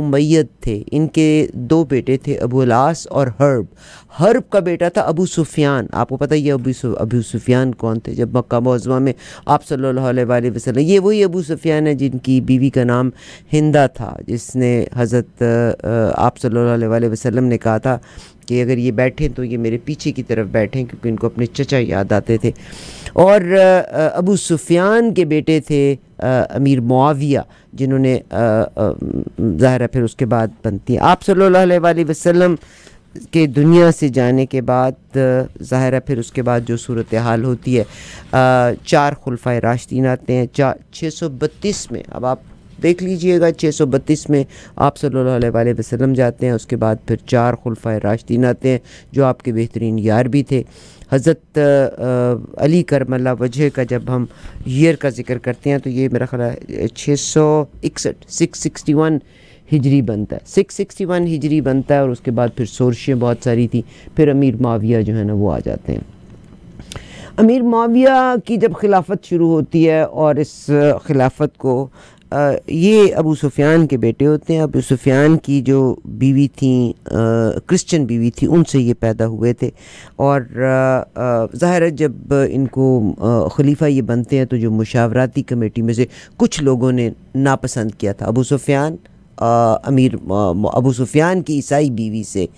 Umayyad थे इनके दो बेटे थे अबू अलास और हर्ब हर्ब का बेटा था अबू सुफियान आपको पता ये अबू अबू सुफियान कौन थे जब मक्का मौजमा में आप सल्ला वसलम ये वही अबू सुफियान है जिनकी बीवी का नाम हिंदा था जिसने हज़रत आप सल्ला वसलम ने कहा था कि अगर ये बैठें तो ये मेरे पीछे की तरफ बैठें क्योंकि इनको अपने चचा याद आते थे और अबू सुफियान के बेटे थे अमीर मुआविया जिन्होंने ज़ाहिर फिर उसके बाद बनती आप सल्लल्लाहु अलैहि वसल्लम के दुनिया से जाने के बाद ज़ाहिर फिर उसके बाद जो सूरत हाल होती है चार खुलफा राशदीन आते हैं चार छः सौ बत्तीस में अब आप देख लीजिएगा छः सौ बत्तीस में आप सल्ला वसलम जाते हैं उसके बाद फिर चार खुलफा राशदीन आते हैं जो आपके बेहतरीन यार भी थे हज़रत अली करमला वजह का जब हम ईयर का जिक्र करते हैं तो ये मेरा ख्याल छः सौ इकसठ सिक्स सिक्सटी वन हिजरी बनता है सिक्स सिक्सटी वन हिजरी बनता है और उसके बाद फिर सोर्शें बहुत सारी थी फिर अमीर माविया जो है ना वो आ जाते हैं अमीर माविया की जब खिलाफत शुरू होती है और इस खिलाफत को ये अबू सुफियान के बेटे होते हैं अबू सुफियान की जो बीवी थी क्रिश्चियन बीवी थी उनसे ये पैदा हुए थे और ज़ाहिर है जब इनको खलीफा ये बनते हैं तो जो मुशावराती कमेटी में से कुछ लोगों ने नापसंद किया था अबू सुफियान अमीर अबू सुफियान की ईसाई बीवी से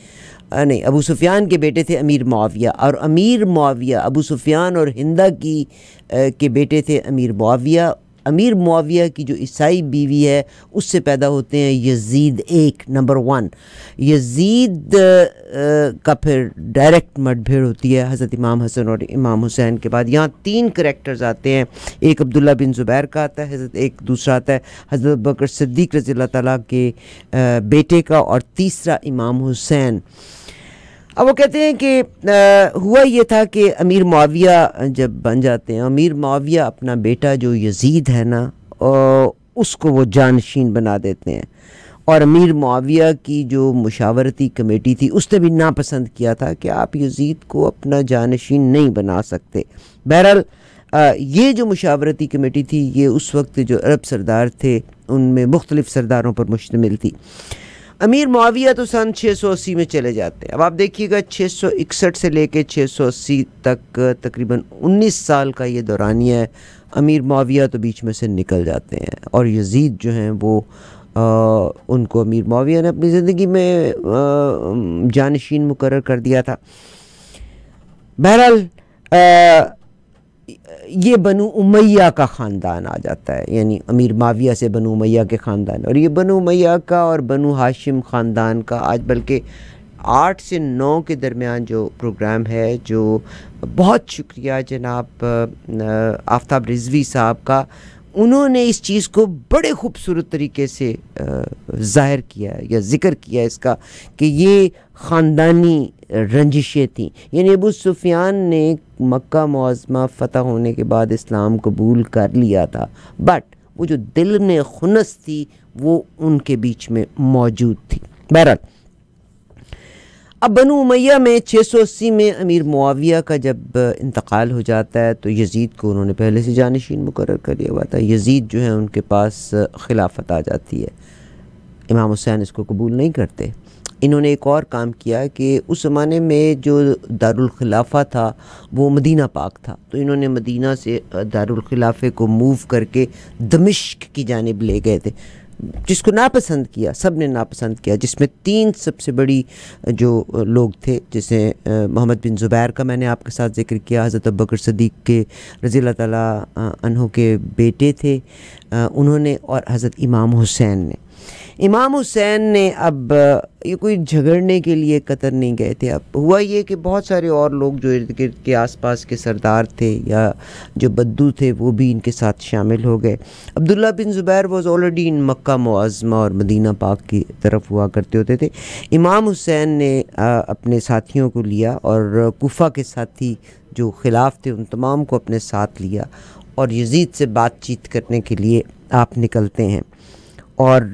नहीं अबू सुफियान के बेटे थे अमीर मुआविया और अमीर मुआविया अबू सुफियान और हिंदा की के बेटे थे अमीर मुआविया अमीर मुआविया की जो ईसाई बीवी है उससे पैदा होते हैं यजीद एक नंबर वन यजीद का फिर डायरेक्ट मठभेड़ होती है हज़रत इमाम हसन और इमाम हुसैन के बाद यहाँ तीन करेक्टर्स आते हैं एक अब्दुल्ला बिन ज़ुबैर का आता है हज़रत एक दूसरा आता है हज़रत बकर सद्दीक रज़ी अल्लाह ताली के बेटे का और तीसरा इमाम हुसैन अब वो कहते हैं कि आ, हुआ ये था कि अमीर माविया जब बन जाते हैं अमीर माविया अपना बेटा जो यजीद है ना उसको वो जानशीन बना देते हैं और अमीर माविया की जो मुशावरती कमेटी थी उसने भी नापसंद किया था कि आप यजीद को अपना जानशीन नहीं बना सकते बहरहाल ये जो मुशावरती कमेटी थी ये उस वक्त जो अरब सरदार थे उनमें मुख्तलिफ सरदारों पर मुश्तमिल थी अमीर माविया तो सन 680 में चले जाते हैं अब आप देखिएगा 661 से लेकर 680 तक तकरीबन 19 साल का ये दौरानिया है अमीर माविया तो बीच में से निकल जाते हैं और यजीद जो हैं वो आ, उनको अमीर माविया ने अपनी ज़िंदगी में जानशीन मुकर कर दिया था बहरहाल ये बनु उमैया का ख़ानदान आ जाता है यानी अमीर माविया से बनु उमैया के ख़ानदान और ये बनु उमैया का और बनु हाशिम ख़ानदान का आज बल्कि आठ से नौ के दरमियान जो प्रोग्राम है जो बहुत शुक्रिया जनाब आफ्ताब रिजवी साहब का उन्होंने इस चीज़ को बड़े खूबसूरत तरीके से ज़ाहिर किया है या ज़िक्र किया है इसका कि ये ख़ानदानी रंजिशें थीं यानी अबू सुफियान ने मक्का मुआजमा फ़तह होने के बाद इस्लाम कबूल कर लिया था बट वो जो दिल में खुनस थी वो उनके बीच में मौजूद थी बहरहाल अब बनु उमैया में छः सौ अस्सी में अमीर मुआविया का जब इंतकाल हो जाता है तो यजीद को उन्होंने पहले से जानशीन मुकर कर लिया हुआ था यजीद जो है उनके पास खिलाफत आ जाती है इमाम हुसैन इसको कबूल नहीं करते इन्होंने एक और काम किया कि उस ज़माने में जो दारुलखिलाफ़ा था वो मदीना पाक था तो इन्होंने मदीना से दारखिलाफ़े को मूव करके दमिश्क की जानब ले गए थे जिसको नापसंद किया सब ने नापसंद किया जिसमें तीन सबसे बड़ी जो लोग थे जैसे मोहम्मद बिन ज़ुबैर का मैंने आपके साथ जिक्र किया हज़रत बकर सदीक के रज़ी तहों के बेटे थे उन्होंने और हज़रत इमाम हुसैन ने इमाम हुसैन ने अब ये कोई झगड़ने के लिए कतर नहीं गए थे अब हुआ ये कि बहुत सारे और लोग जो इर्द गिर्द के आसपास के सरदार थे या जो बद्दू थे वो भी इनके साथ शामिल हो गए Abdullah bin Zubair was already in Mecca मुआज़मा और मदीना पाक की तरफ हुआ करते होते थे इमाम हुसैन ने अपने साथियों को लिया और कोफा के साथी जो खिलाफ थे उन तमाम को अपने साथ लिया और यजीद से बातचीत करने के लिए आप निकलते हैं और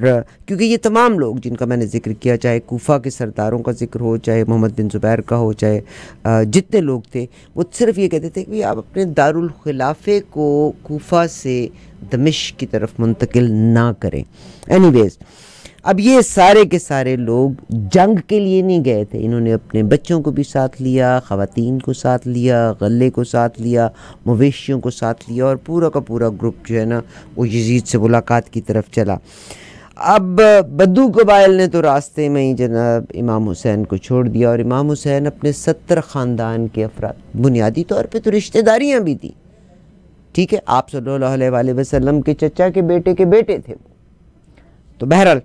क्योंकि ये तमाम लोग जिनका मैंने जिक्र किया चाहे कोफा के सरदारों का जिक्र हो चाहे मोहम्मद बिन ज़ुबैर का हो चाहे जितने लोग थे वो सिर्फ ये कहते थे कि आप अपने दारुल खिलाफे को कोफा से दमिश की तरफ मुंतकिल ना करें एनीवेज़ अब ये सारे के सारे लोग जंग के लिए नहीं गए थे इन्होंने अपने बच्चों को भी साथ लिया ख़वान को साथ लिया गले को साथ लिया मवेशियों को साथ लिया और पूरा का पूरा ग्रुप जो है ना वो यजीद से मुलाकात की तरफ चला अब बद्दू कबायल ने तो रास्ते में ही जनाब इमाम हुसैन को छोड़ दिया और इमाम हुसैन अपने सत्तर ख़ानदान के अफराद बुनियादी तौर पर तो रिश्तेदारियाँ भी थी ठीक है आप सल्ला वसलम के चचा के बेटे के बेटे थे तो बहरहाल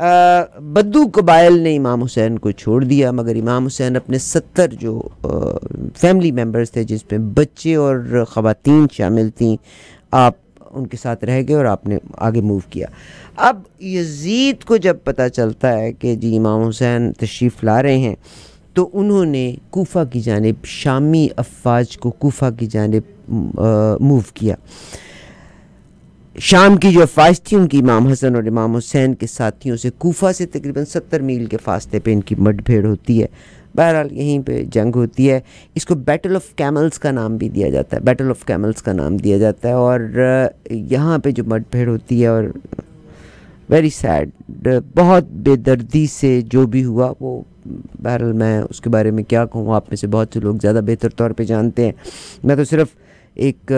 बद्दू कबायल ने इमाम हुसैन को छोड़ दिया मगर इमाम हुसैन अपने सत्तर जो फैमिली मेंबर्स थे जिसमें बच्चे और ख़वातीन शामिल थीं आप उनके साथ रह गए और आपने आगे मूव किया अब यजीद को जब पता चलता है कि जी इमाम हुसैन तशरीफ़ ला रहे हैं तो उन्होंने कोफा की जानब शामी अफवाज को कोफा की जानब मूव किया शाम की जो फाश थी उनकी इमाम हसन और इमाम हुसैन के साथियों से कोफा से तकरीबन सत्तर मील के फासले पे इनकी मठभेड़ होती है बहरहाल यहीं पे जंग होती है इसको बैटल ऑफ कैमल्स का नाम भी दिया जाता है बैटल ऑफ कैमल्स का नाम दिया जाता है और यहाँ पे जो मठभेड़ होती है और वेरी सैड बहुत बेदर्दी से जो भी हुआ वो बहरहाल मैं उसके बारे में क्या कहूँ आप में से बहुत से लोग ज़्यादा बेहतर तौर पर जानते हैं मैं तो सिर्फ़ एक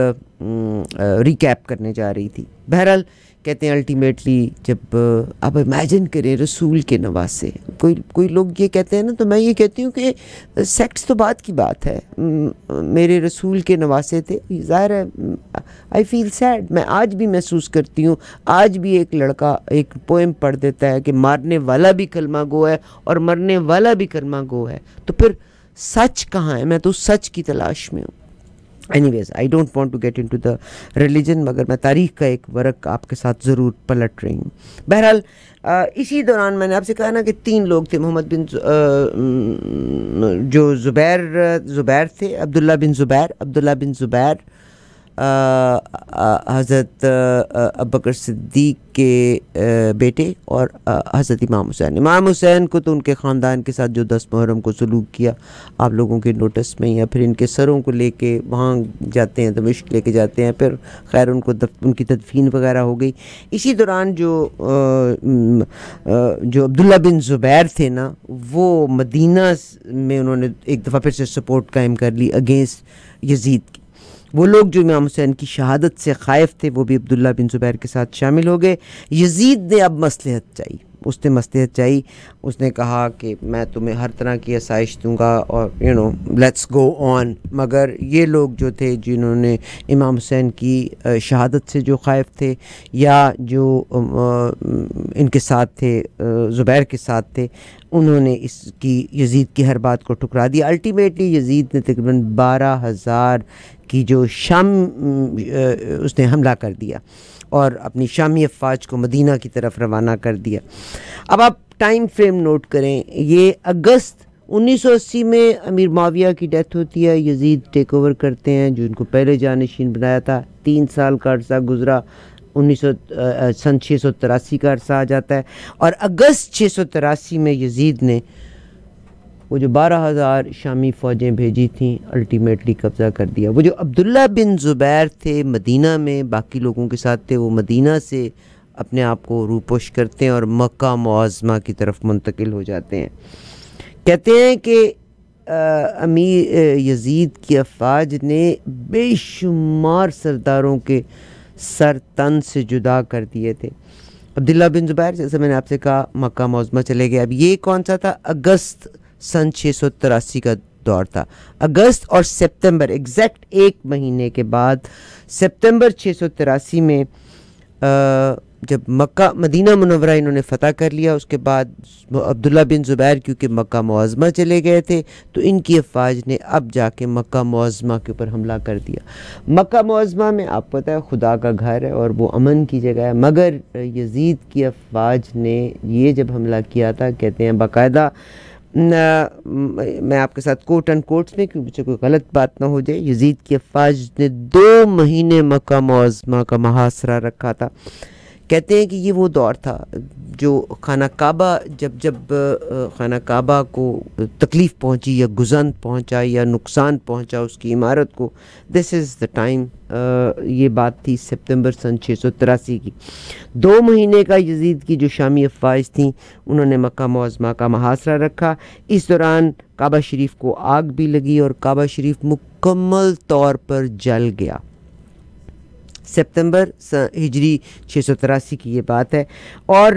रिकैप करने जा रही थी बहरहाल कहते हैं अल्टीमेटली जब आप इमेजिन करें रसूल के नवासे कोई कोई लोग ये कहते हैं ना तो मैं ये कहती हूँ कि सेक्स तो बात की बात है मेरे रसूल के नवासे थे ज़ाहिर है आई फील सैड मैं आज भी महसूस करती हूँ आज भी एक लड़का एक पोएम पढ़ देता है कि मारने वाला भी कलमा गो है और मरने वाला भी कलमा गो है तो फिर सच कहाँ है मैं तो सच की तलाश में हूँ anyways I don't want to get into the religion मगर मैं तारीख का एक वर्क आपके साथ ज़रूर पलट रही हूँ बहरहाल इसी दौरान मैंने आपसे कहा ना कि तीन लोग थे मोहम्मद बिन जो जुबैर जुबैर थे अब्दुल्ला बिन जुबैर अब्दुल्ला बिन जुबैर हज़रत अबकर सिद्दीक के बेटे और हज़रत इमाम हुसैन इमाम हुसैन को तो उनके ख़ानदान के साथ जो दस मुहर्रम को सलूक किया आप लोगों के नोटिस में या फिर इनके सरों को लेके वहाँ जाते हैं दमिश्क तो लेके जाते हैं फिर खैर उनको दफ, उनकी तदफीन वगैरह हो गई इसी दौरान जो आ, जो अब्दुल्ला बिन ज़ुबैर थे ना वो मदीना में उन्होंने एक दफ़ा फिर से सपोर्ट कायम कर ली अगेंस्ट यजीद की वो लोग जो इमाम हुसैन की शहादत से ख़ायफ थे वो भी अब्दुल्ला बिन ज़ुबैर के साथ शामिल हो गए यजीद ने अब मसलहत चाहिए उसने मसलहत चाहिए उसने कहा कि मैं तुम्हें हर तरह की आसाइश दूंगा और you know let's go on मगर ये लोग जो थे जिन्होंने इमाम हुसैन की शहादत से जो खायफ थे या जो इनके साथ थे ज़ुबैर के साथ थे उन्होंने इसकी यजीद की हर बात को ठुकरा दिया अल्टीमेटली यजीद ने तकरीबन बारह हज़ार की जो शाम उसने हमला कर दिया और अपनी शामी अफवाज को मदीना की तरफ रवाना कर दिया अब आप टाइम फ्रेम नोट करें ये अगस्त 1980 में अमीर माविया की डेथ होती है यजीद टेक ओवर करते हैं जो इनको पहले जानशीन बनाया था तीन साल का अर्सा गुजरा उन्नीस सन छः सौ तिरासी का अरसा आ जाता है और अगस्त छः सौ तिरासी में यजीद ने वो जो बारह हज़ार शामी फ़ौजें भेजी थीं अल्टीमेटली कब्ज़ा कर दिया वो जो अब्दुल्ला बिन ज़ुबैर थे मदीना में बाकी लोगों के साथ थे वो मदीना से अपने आप को रूपोश करते हैं और मक्का मुआज़मा की तरफ मुंतकिल हो जाते हैं कहते हैं कि अमीर यजीद की अफवाज ने बेशुमार सरदारों के सर तन से जुदा कर दिए थे अब्दुल्ला बिन जुबैर जैसे मैंने आपसे कहा मक्का मौजमा चले गए अब ये कौन सा था अगस्त सन छः सौ तिरासी का दौर था अगस्त और सितंबर एग्जैक्ट एक महीने के बाद सितंबर छः सौ तिरासी में आ, जब मक्का मदीना मुनवरा इन्होंने फ़तह कर लिया उसके बाद अब्दुल्ला बिन ज़ुबैर क्योंकि मक्का मुआज़मा चले गए थे तो इनकी अफवाज ने अब जाके मक्का मुआज़मा के ऊपर हमला कर दिया मक्का मुआज़मा में आप पता है खुदा का घर है और वो अमन की जगह है मगर यजीद की अफवाज ने ये जब हमला किया था कहते हैं बाकायदा मैं आपके साथ कोट एंड कोट्स में क्योंकि मुझे कोई गलत बात ना हो जाए यजीद की अफवाज ने दो महीने मक्का मुआज़मा का महासरा रखा था कहते हैं कि ये वो दौर था जो खाना काबा जब जब खाना काबा को तकलीफ़ पहुंची या गुजंद पहुंचा या नुकसान पहुंचा उसकी इमारत को दिस इज़ द टाइम ये बात थी सितंबर सन छः सौ तिरासी की दो महीने का यजीद की जो शामी अफवाज थीं उन्होंने मक्का मौज़मा का महासरा रखा इस दौरान काबा शरीफ को आग भी लगी और काबा शरीफ मुकम्मल तौर पर जल गया सितंबर हिजरी छः सौ तिरासी की ये बात है और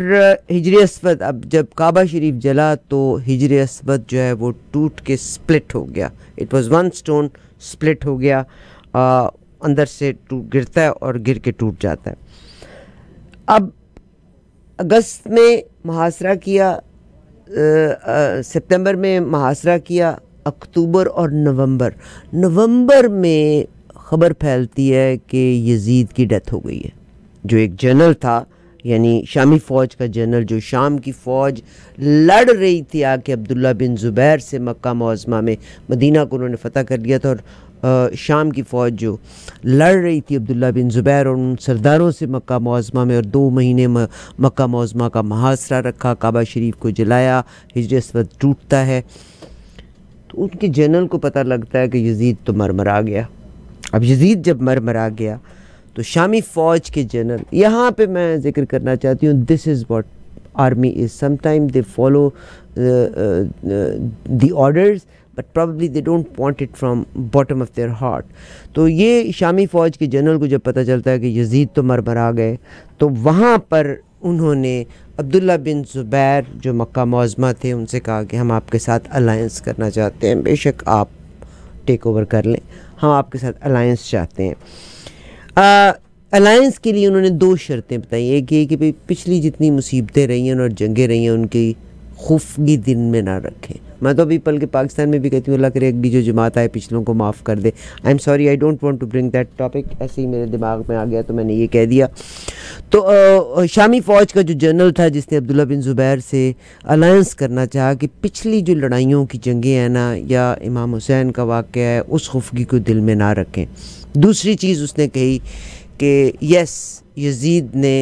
हिजरी अस्वद अब जब काबा शरीफ जला तो हिजरी अस्वद जो है वो टूट के स्प्लिट हो गया it was one stone split हो गया आ, अंदर से टूट गिरता है और गिर के टूट जाता है अब अगस्त में मुहासरा किया सितंबर में मुहासरा किया अक्टूबर और नवंबर नवंबर में ख़बर फैलती है कि यजीद की डेथ हो गई है जो एक जनरल था यानी शामी फ़ौज का जनरल जो शाम की फ़ौज लड़ रही थी आके अब्दुल्ला बिन ज़ुबैर से मक्का मुआजमा में मदीना को उन्होंने फ़तह कर लिया था और शाम की फ़ौज जो लड़ रही थी अब्दुल्ला बिन ज़ुबैर और उन सरदारों से मक्का मुआजमा में और दो महीने मक्का मुआजमा का महासरा रखा काबा शरीफ को जलाया हिजरत टूटता है तो उनके जनरल को पता लगता है कि यजीद तो मरमरा गया अब यजीद जब मर मरा गया तो शामी फ़ौज के जनरल यहाँ पे मैं जिक्र करना चाहती हूँ this is what army is sometime they follow the orders but probably they don't want it from bottom of their heart तो ये शामी फ़ौज के जनरल को जब पता चलता है कि यजीद तो मर मरा गए तो वहाँ पर उन्होंने अब्दुल्ला बिन ज़ुबैर जो मक्का मौजमा थे उनसे कहा कि हम आपके साथ अलायंस करना चाहते हैं बेशक आप टेक ओवर कर लें हम आपके साथ अलायंस चाहते हैं अलायंस के लिए उन्होंने दो शर्तें बताई एक ये कि भाई पिछली जितनी मुसीबतें रही हैं और जंगें रही हैं उनकी खुफ़गी दिन में ना रखें मैं तो अभी पल के पाकिस्तान में भी कहती हूँ अल्लाह करे अगली जो जमात आए पिछलों को माफ़ कर दे I am sorry I don't want to bring that topic ऐसे ही मेरे दिमाग में आ गया तो मैंने ये कह दिया तो आ, शामी फ़ौज का जो जनरल था जिसने अब्दुल्ला बिन ज़ुबैर से अलायंस करना चाहा कि पिछली जो लड़ाइयों की जंगें हैं ना या इमाम हुसैन का वाक़ है उस खुफगी को दिल में ना रखें दूसरी चीज़ उसने कही कि यस यजीद ने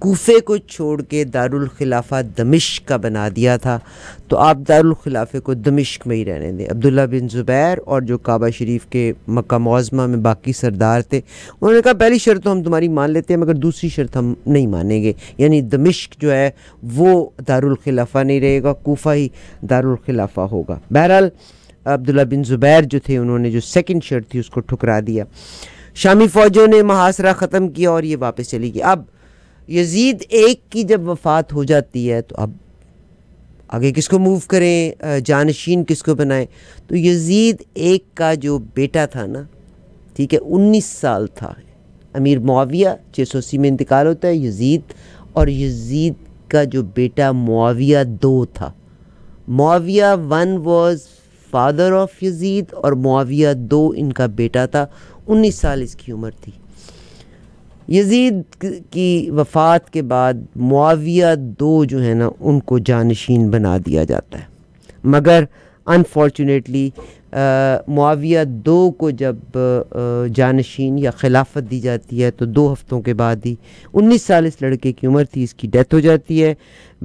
कोफे को छोड़ के दारखिलाफ़ा दमिश्क का बना दिया था तो आप दारखिलाफ़े को दमिश्क में ही रहने दें अब्दुल्ला बिन ज़ुबैर और जो काबा शरीफ के मक्का मौजमा में बाकी सरदार थे उन्होंने कहा पहली शर्त तो हम तुम्हारी मान लेते हैं मगर दूसरी शर्त हम नहीं मानेंगे यानी दमिश्क जो है वो दारखिलाफ़ा नहीं रहेगा कोफा ही दारखिलाफ़ा होगा बहरहाल अब्दुल्ला बिन ज़ुबैर जो थे उन्होंने जो सेकेंड शर्त थी उसको ठुकरा दिया शामी फ़ौजों ने महासरा ख़त्म किया और ये वापस चली गई अब यजीद एक की जब वफ़ात हो जाती है तो अब आगे किसको मूव करें जानशीन किसको बनाएं तो यजीद एक का जो बेटा था ना ठीक है उन्नीस साल था अमीर मुआविया छः सौ अस्सी में इंतकाल होता है यजीद और यजीद का जो बेटा मुआविया दो था Muawiya one was father of Yazid और मुआविया दो इनका बेटा था उन्नीस साल इसकी उम्र थी यजीद की वफ़ात के बाद मुआविया दो जो है ना उनको जानशीन बना दिया जाता है मगर अनफॉर्चुनेटली मुआविया दो को जब जानशीन या खिलाफत दी जाती है तो दो हफ़्तों के बाद ही उन्नीस साल इस लड़के की उम्र थी इसकी डेथ हो जाती है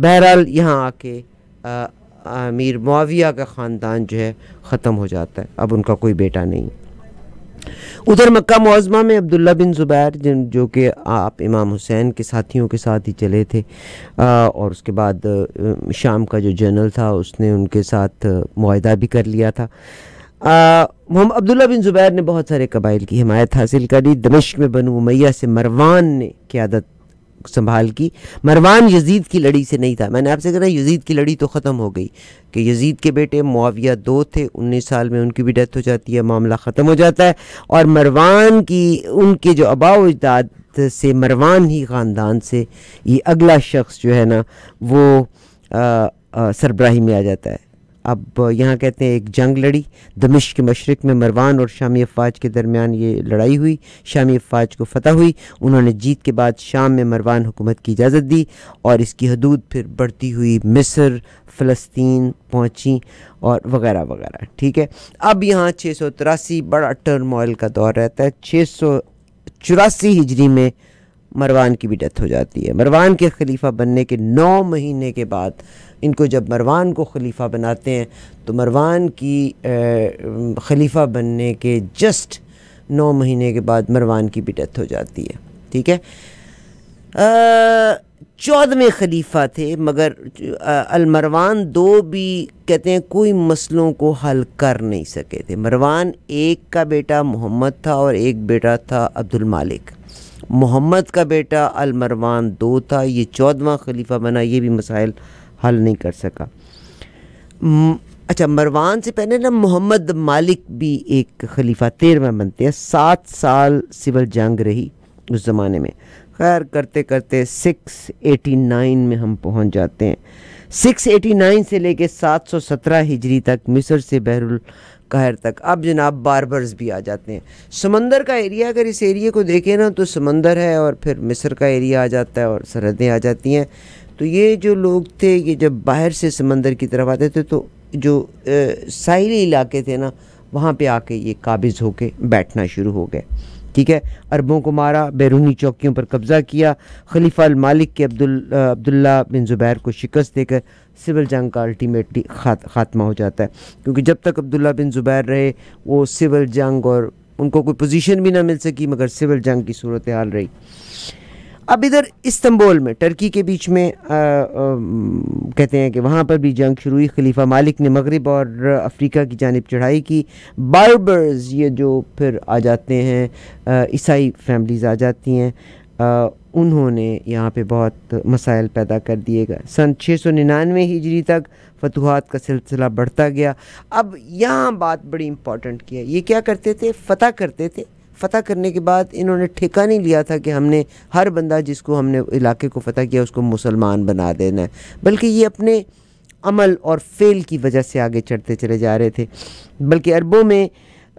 बहरहाल यहाँ आके अमीर मुआविया का ख़ानदान जो है ख़त्म हो जाता है अब उनका कोई बेटा नहीं उधर मक्का मुआजमा में अब्दुल्ला बिन ज़ुबैर जिन जो कि आप इमाम हुसैन के साथियों के साथ ही चले थे आ, और उसके बाद शाम का जो जनरल था उसने उनके साथ माहदा भी कर लिया था मोहम्मद अब्दुल्ला बिन ज़ुबैर ने बहुत सारे कबाइल की हमायत हासिल करी दमिश्क में बनु मैया से मरवान ने क्यादत संभाल की मरवान यजीद की लड़ी से नहीं था मैंने आपसे कहा यजीद की लड़ी तो ख़त्म हो गई कि यजीद के बेटे मुआविया दो थे उन्नीस साल में उनकी भी डेथ हो जाती है मामला ख़त्म हो जाता है और मरवान की उनके जो अबाव से मरवान ही ख़ानदान से ये अगला शख्स जो है ना वो सरब्राही में आ जाता है अब यहाँ कहते हैं एक जंग लड़ी दमिश के मशरक में मरवान और शामी अफवाज के दरमियान ये लड़ाई हुई शामी अफवाज को फतह हुई उन्होंने जीत के बाद शाम में मरवान हुकूमत की इजाज़त दी और इसकी हदूद फिर बढ़ती हुई मिस्र फ़लस्तीन पहुँची और वगैरह वगैरह ठीक है अब यहाँ छः सौ तिरासी बड़ा टर्मोइल का दौर रहता है छः सौ चौरासी हिजरी में मरवान की भी डेथ हो जाती है मरवान के खलीफा बनने के नौ महीने के बाद इनको जब मरवान को खलीफा बनाते हैं तो मरवान की खलीफा बनने के जस्ट नौ महीने के बाद मरवान की भी डेथ हो जाती है ठीक है चौदहवें खलीफा थे मगर अलमरवान दो भी कहते हैं कोई मसलों को हल कर नहीं सके थे मरवान एक का बेटा मोहम्मद था और एक बेटा था अब्दुल मालिक मोहम्मद का बेटा अलमरवान दो था ये चौदहवा खलीफा बना ये भी मसाइल हल नहीं कर सका अच्छा मरवान से पहले ना मोहम्मद मालिक भी एक खलीफा तेरवा बनते हैं सात साल सिविल जंग रही उस ज़माने में खैर करते करते 689 में हम पहुंच जाते हैं 689 से लेके 717 हिजरी तक मिस्र से बहरुल कहर तक अब जनाब बारबर्स भी आ जाते हैं समंदर का एरिया अगर इस एरिए को देखें ना तो समंदर है और फिर मिस्र का एरिया आ जाता है और सरहदें आ जाती हैं तो ये जो लोग थे ये जब बाहर से समंदर की तरफ आते थे तो जो साहिली इलाके थे ना वहाँ पे आके ये काबिज़ होके बैठना शुरू हो गए ठीक है अरबों को मारा बैरूनी चौकियों पर कब्ज़ा किया खलीफा मालिक के अब्दुल अब्दुल्ला बिन ज़ुबैर को शिकस्त देकर सिविल जंग का अल्टीमेटली खात, खात्मा हो जाता है क्योंकि जब तक अब्दुल्ला बिन ज़ुबैर रहे वो सिविल जंग और उनको कोई पोजीशन भी ना मिल सकी मगर सिविल जंग की सूरत हाल रही अब इधर इस्तंबुल में टर्की के बीच में आ, आ, कहते हैं कि वहाँ पर भी जंग शुरू हुई खलीफा मालिक ने मगरब और अफ्रीका की जानब चढ़ाई की बार्बर्स ये जो फिर आ जाते हैं ईसाई फैमिलीज़ आ जाती हैं उन्होंने यहाँ पे बहुत मसाइल पैदा कर दिए गए सन छः सौ निन्यानवे हिजरी तक फतूहत का सिलसिला बढ़ता गया अब यहाँ बात बड़ी इम्पॉर्टेंट की है ये क्या करते थे फतह करते थे फ़तह करने के बाद इन्होंने ठेका नहीं लिया था कि हमने हर बंदा जिसको हमने इलाके को फ़तह किया उसको मुसलमान बना देना है बल्कि ये अपने अमल और फेल की वजह से आगे चढ़ते चले जा रहे थे बल्कि अरबों में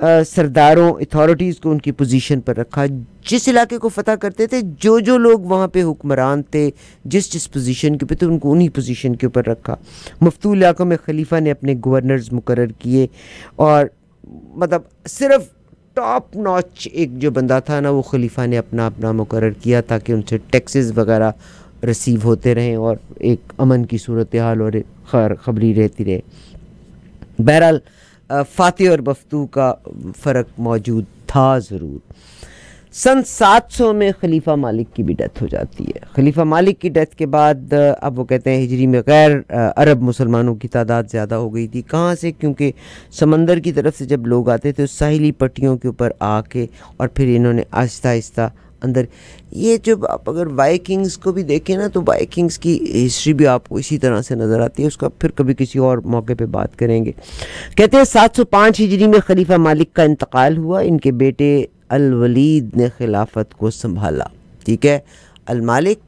आ, सरदारों अथॉरिटीज़ को उनकी पोजीशन पर रखा जिस इलाके को फ़तह करते थे जो जो लोग वहाँ पे हुक्मरान थे जिस जिस पोजीशन के ऊपर थे तो उनको उन्हीं पोजीशन के ऊपर रखा मफतू इलाकों में खलीफा ने अपने गवर्नर्स मुकर किए और मतलब सिर्फ टॉप नॉच एक जो बंदा था ना वो खलीफा ने अपना अपना मुकर किया ताकि उनसे टैक्सेस वगैरह रिसीव होते रहें और एक अमन की सूरत हाल और खैर खबरी रहती रहे बहरहाल फ़ातह और बफतू का फ़र्क मौजूद था ज़रूर सन 700 में खलीफा मालिक की भी डेथ हो जाती है खलीफा मालिक की डेथ के बाद अब वो कहते हैं हिजरी में गैर अरब मुसलमानों की तादाद ज़्यादा हो गई थी कहाँ से क्योंकि समंदर की तरफ से जब लोग आते थे तो साहिली पट्टियों के ऊपर आके और फिर इन्होंने आहिस्ता आहिस्ता अंदर ये जब आप अगर वाइकिंग्स को भी देखें ना तो वाइकिंग्स की हिस्ट्री भी आपको इसी तरह से नज़र आती है उसका फिर कभी किसी और मौके पे बात करेंगे कहते हैं 705 हिजरी में खलीफा मालिक का इंतकाल हुआ इनके बेटे अलवलीद ने खिलाफत को संभाला ठीक है अलमालिक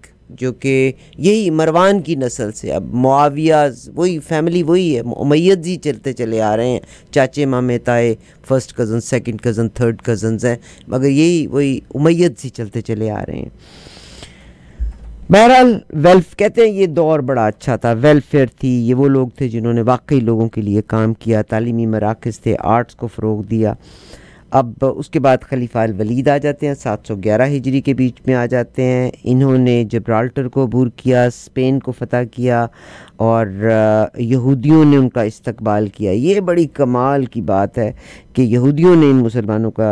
जो कि यही मरवान की नस्ल से अब मुआविया वही फैमिली वही है उमैद ही चलते चले आ रहे हैं चाचे मामे ताए first cousin second cousin third cousin हैं मगर यही वही उमैद जी चलते चले आ रहे हैं बहरहाल वेल्फ कहते हैं ये दौर बड़ा अच्छा था वेलफेयर थी ये वो लोग थे जिन्होंने वाकई लोगों के लिए काम किया तालीमी मराकज़ थे आर्ट्स को फ़रोग दिया अब उसके बाद खलीफा वलीद आ जाते हैं 711 हिजरी के बीच में आ जाते हैं इन्होंने जब्राल्टर को अबूर किया स्पेन को फतह किया और यहूदियों ने उनका इस्तकबाल किया ये बड़ी कमाल की बात है कि यहूदियों ने इन मुसलमानों का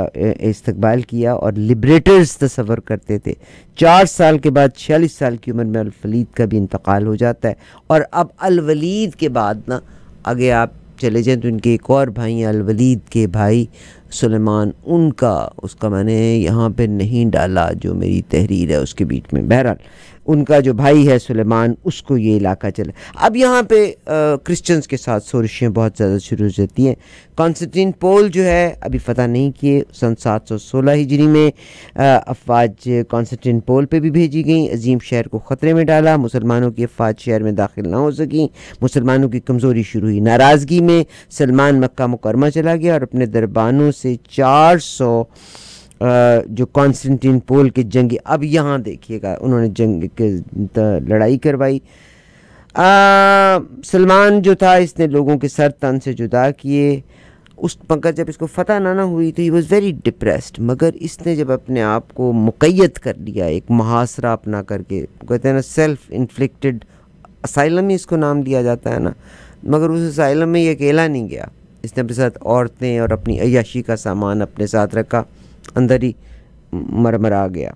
इस्तकबाल किया और लिबरेटर्स तस्वर करते थे चार साल के बाद छियालीस साल की उम्र में अलवलीद का भी इंतकाल हो जाता है और अब अलवलीद के बाद ना आगे आप चले जाएँ तो इनके एक और भाई अलवलीद के भाई सुलेमान उनका उसका मैंने यहाँ पे नहीं डाला जो मेरी तहरीर है उसके बीच में बहरहाल उनका जो भाई है सुलेमान उसको ये इलाका चला अब यहाँ पे क्रिश्चियंस के साथ सोरिशें बहुत ज़्यादा शुरू हो जाती हैं कॉन्सटिन पोल जो है अभी पता नहीं किए सन सात सौ सोलह हिजरी में अफवाज कॉन्स्टेंटीन पोल पे भी भेजी गई अजीम शहर को ख़तरे में डाला मुसलमानों की अफवाज शहर में दाखिल ना हो सकें मुसलमानों की कमज़ोरी शुरू हुई नाराज़गी में सलमान मक्का मुकरमा चला गया और अपने दरबानों से चार सौ जो कॉन्स्टेंटिन पोल की जंग अब यहाँ देखिएगा उन्होंने जंग के लड़ाई करवाई सलमान जो था इसने लोगों के सर तन से जुदा किए उस मगर जब इसको फतह ना ना हुई तो ही वॉज़ वेरी डिप्रेस्ड मगर इसने जब अपने आप को मुकैद कर लिया एक मुहासरा अपना करके कहते हैं ना सेल्फ इन्फ्लिक्टेड असाइलम ही इसको नाम दिया जाता है ना मगर उस असाइलम में ये अकेला नहीं गया इसने अपने साथ औरतें और अपनी अयाशी का सामान अपने साथ रखा अंदर ही मरमरा गया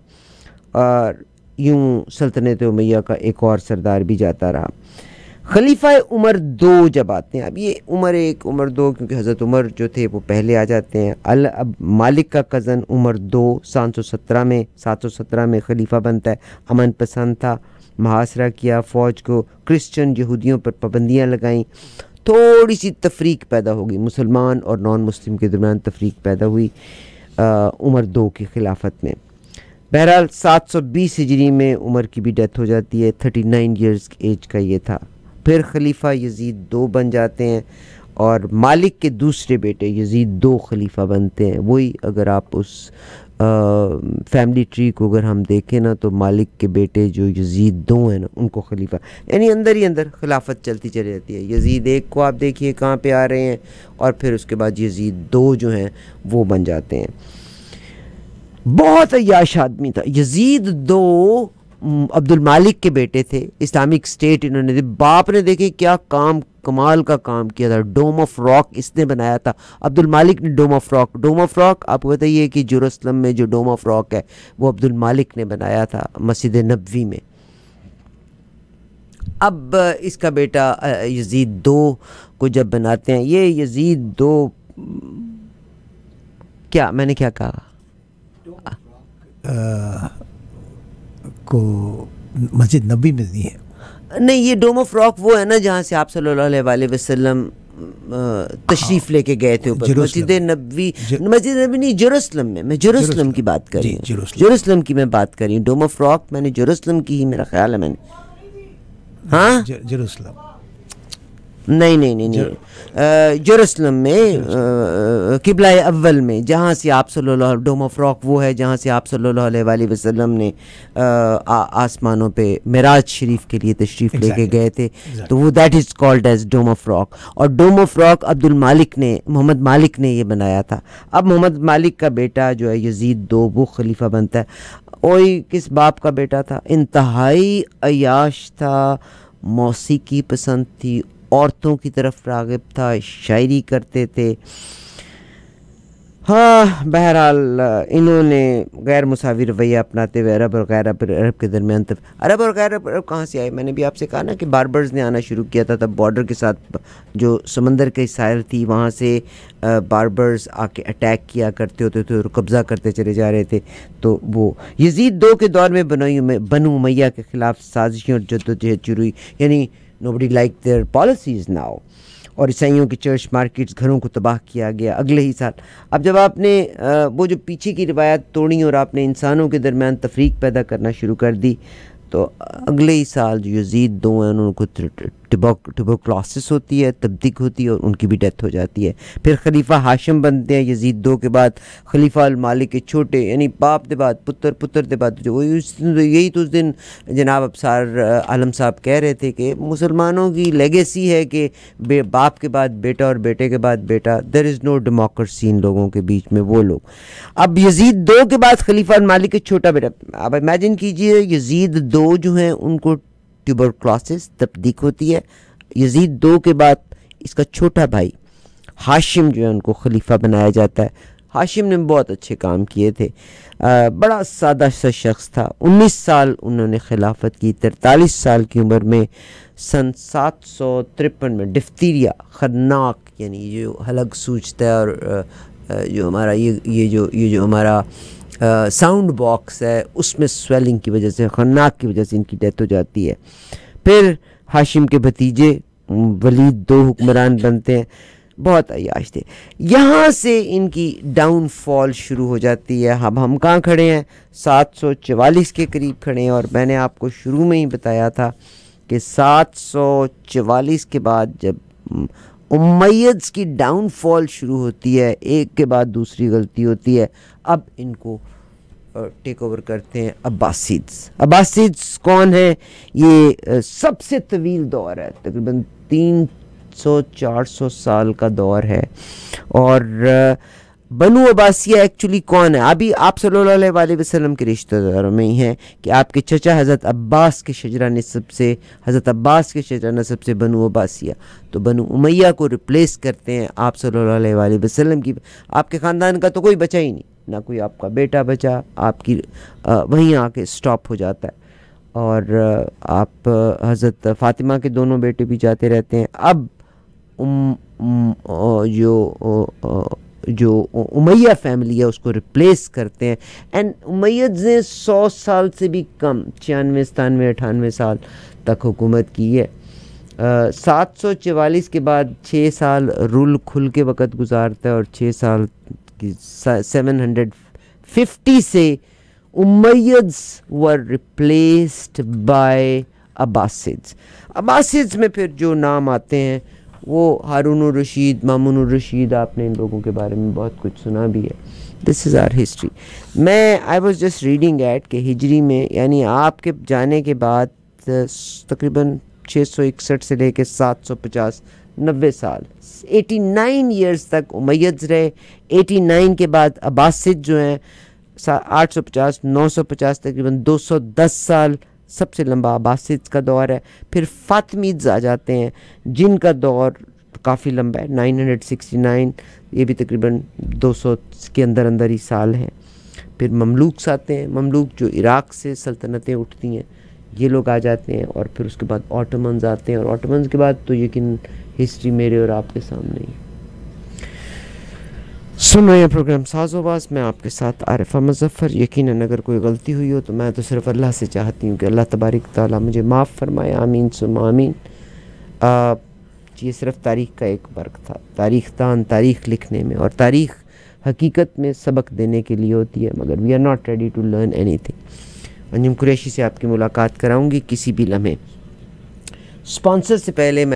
और यूँ सल्तनत उमैया का एक और सरदार भी जाता रहा खलीफा उमर दो जब आते हैं अब ये उमर एक उमर दो क्योंकि हज़रत उमर जो थे वो पहले आ जाते हैं अल अब मालिक का कज़न उमर दो सात सौ सत्रह में सात सौ सत्रह में खलीफा बनता है अमन पसंद था महासरा किया फ़ौज को क्रिश्चियन यहूदियों पर पाबंदियाँ लगाईं थोड़ी सी तफरीक पैदा होगी मुसलमान और नॉन मुस्लिम के दरमियान तफरीक पैदा हुई उमर दो की खिलाफत में बहरहाल 720 हिजरी में उमर की भी डेथ हो जाती है 39 नाइन ईयर्स एज का ये था फिर खलीफा यजीद दो बन जाते हैं और मालिक के दूसरे बेटे यजीद दो खलीफा बनते हैं वही अगर आप उस फैमिली ट्री को अगर हम देखें ना तो मालिक के बेटे जो यजीद दो हैं ना उनको खलीफा यानी अंदर ही अंदर खिलाफत चलती चली जाती है यजीद एक को आप देखिए कहाँ पे आ रहे हैं और फिर उसके बाद यजीद दो जो हैं वो बन जाते हैं बहुत अयाश आदमी था यजीद दो अब्दुल मालिक के बेटे थे इस्लामिक स्टेट इन्होंने दे, बाप ने देखे क्या काम कमाल का काम किया था डोम ऑफ रॉक इसने बनाया था अब्दुल मालिक ने Dome of Rock Dome of Rock आपको बताइए कि जरूसलम में जो डोम ऑफ रॉक है वो अब्दुल मालिक ने बनाया था मस्जिद नबवी में अब इसका बेटा यजीद दो को जब बनाते हैं ये यजीद दो क्या मैंने क्या कहा आपको मस्जिद नबी में दी है नहीं ये डोम ऑफ रॉक वो है ना जहाँ से आप सल्ला वसलम वसल्लम तशरीफ हाँ। लेके गए थे ऊपर मस्जिद नबी मस्जिद नबी नहीं जरूसलम में मैं जरूसलम की बात कर रही हूँ जरूसलम की मैं बात कर रही हूँ डोम ऑफ रॉक मैंने जरूसलम की ही मेरा ख्याल है मैंने हाँ जरूसलम नहीं नहीं नहीं नहीं जरूसलम में किबला अव्वल में जहाँ से आप सल्लल्लाहु डोम ऑफ रॉक वो है जहाँ से आप सल्लल्लाहु अलैहि वसल्लम ने आसमानों पे मराज शरीफ के लिए तशरीफ लेके गए थे तो वो that is called as Dome of Rock और Dome of rock Abdul Malik ने मोहम्मद मालिक ने ये बनाया था अब मोहम्मद मालिक का बेटा जो है यजीद दो वो खलीफा बनता है ओई किस बाप का बेटा था इंतहाई अयाश था मौसीकी पसंद थी औरतों की तरफ रागब था शायरी करते थे हाँ बहरहाल इन्होंने गैर मुसावी रवैया अपनाते हुए अरब और गैर अरब के दरमियान तब अरब और गैर अरब कहाँ से आए मैंने भी आपसे कहा ना कि बारबर्स ने आना शुरू किया था तब बॉर्डर के साथ जो समंदर की साइल थी वहाँ से बारबर्स आके अटैक किया करते होते थे और कब्ज़ा करते चले जा रहे थे तो वो यजीद दो के दौर में बनोई बनु मैया के ख़िलाफ़ साजिशें और जदोजहद शुरू हुई यानी बडी लाइक देयर पॉलिसीज़ नाओ और ईसाइयों की चर्च मार्केट्स घरों को तबाह किया गया अगले ही साल अब जब आपने वो जो पीछे की रिवायत तोड़ी और आपने इंसानों के दरमियान तफरीक पैदा करना शुरू कर दी तो अगले ही साल जो यजीद दो हैं उन्होंने खुद टुबोक टुबोक्लासिस होती है तब्दीक होती है और उनकी भी डेथ हो जाती है फिर खलीफा हाशम बनते हैं यजीद दो के बाद खलीफा मालिक के छोटे यानी बाप के बाद पुत्र पुत्र के बाद जो यही तो उस दिन जनाब अबसार आलम साहब कह रहे थे कि मुसलमानों की लेगेसी है कि बाप के बाद बेटा और बेटे के बाद बेटा देर इज़ नो डेमोक्रेसी इन लोगों के बीच में वो लोग अब यजीद दो के बाद खलीफा मालिक के छोटा बेटा अब इमेजिन कीजिए यजीद दो जो हैं उनको क्लासेस तब्दीक होती है यजीद दो के बाद इसका छोटा भाई हाशिम जो है उनको खलीफा बनाया जाता है हाशिम ने बहुत अच्छे काम किए थे आ, बड़ा सादा सा शख्स था 19 साल उन्होंने खिलाफत की तरतालीस साल की उम्र में सन सात सौ तिरपन में डिफ्तीरिया खतरनाक यानी जो हलग सूझता है और आ, जो हमारा ये ये जो ये जो हमारा साउंड बॉक्स है उसमें स्वेलिंग की वजह से खन्नाक की वजह से इनकी डेथ हो जाती है फिर हाशिम के भतीजे वलीद दो हुक्मरान बनते हैं बहुत अयाश थे यहाँ से इनकी डाउनफॉल शुरू हो जाती है अब हम कहाँ खड़े हैं चवालीस के करीब खड़े हैं और मैंने आपको शुरू में ही बताया था कि चवालीस के बाद जब उमैद की डाउनफॉल शुरू होती है एक के बाद दूसरी गलती होती है अब इनको टेक ओवर करते हैं अब्बासीद्स अब्बासीद्स कौन है ये सबसे तवील दौर है तकरीबन तीन सौ चार सौ साल का दौर है और बनु अबासिया एक्चुअली कौन है अभी आप सल्लल्लाहु वसल्लम के रिश्तेदारों में ही हैं कि आपके चचा हज़रत अब्बास के शजरा नसब से हज़रत अब्बास के शजरा नसब से बनु अबासिया तो बनु उमैया को रिप्लेस करते हैं आप सल्लल्लाहु अलैहि वसल्लम की आपके ख़ानदान का तो कोई बचा ही नहीं ना कोई आपका बेटा बचा आपकी आ, वहीं आके स्टॉप हो जाता है और आप हज़रत फ़ातिमा के दोनों बेटे भी जाते रहते हैं अब उम, उम, जो जो उमैया फैमिली है उसको रिप्लेस करते हैं एंड उमैद ने सौ साल से भी कम छियानवे सतानवे अठानवे साल तक हुकूमत की है सात सौ चवालीस के बाद छः साल रुल खुल के वक़्त गुजारता है और छः साल की सेवन हंड्रेड फिफ्टी से उमैयड्स वर रिप्लेस्ड बाय अब्बासिड्स अब्बासिड्स में फिर जो नाम आते हैं वो हारून रशीद मामून रशीद आपने इन लोगों के बारे में बहुत कुछ सुना भी है दिस इज़ आर हिस्ट्री मैं आई वॉज जस्ट रीडिंग एट के हिजरी में यानी आपके जाने के बाद तकरीबन 661 से लेकर 750 नब्बे साल 89 ईयर्स तक उमैद रहे 89 के बाद अब्बासिद जो हैं 850 950 तकरीबन 210 साल सबसे लंबा अब्बासिद का दौर है फिर फातमीज आ जाते हैं जिनका दौर काफ़ी लंबा है 969 ये भी तकरीबन 200 के अंदर अंदर ही साल हैं फिर ममलूक्स आते हैं ममलूक जो इराक़ से सल्तनतें उठती हैं ये लोग आ जाते हैं और फिर उसके बाद ऑटोमन्स आते हैं और ऑटोमन्स के बाद तो यकीन हिस्ट्री मेरे और आपके सामने ही सुन रहे हैं प्रोग्राम साजोबाज मैं आपके साथ आरिफा मुजफ़र यकीन अगर कोई गलती हुई हो तो मैं तो सिर्फ अल्लाह से चाहती हूँ कि अल्लाह तबारक ताली मुझे माफ़ फरमाए आमीन सुम आमीन आ, ये सिर्फ तारीख का एक वर्क था तारीख तान तारीख लिखने में और तारीख हकीकत में सबक देने के लिए होती है मगर we are not ready to learn anything Anjum Qureshi से आपकी मुलाकात कराऊँगी किसी भी लम्हे स्पॉन्सर से पहले मैं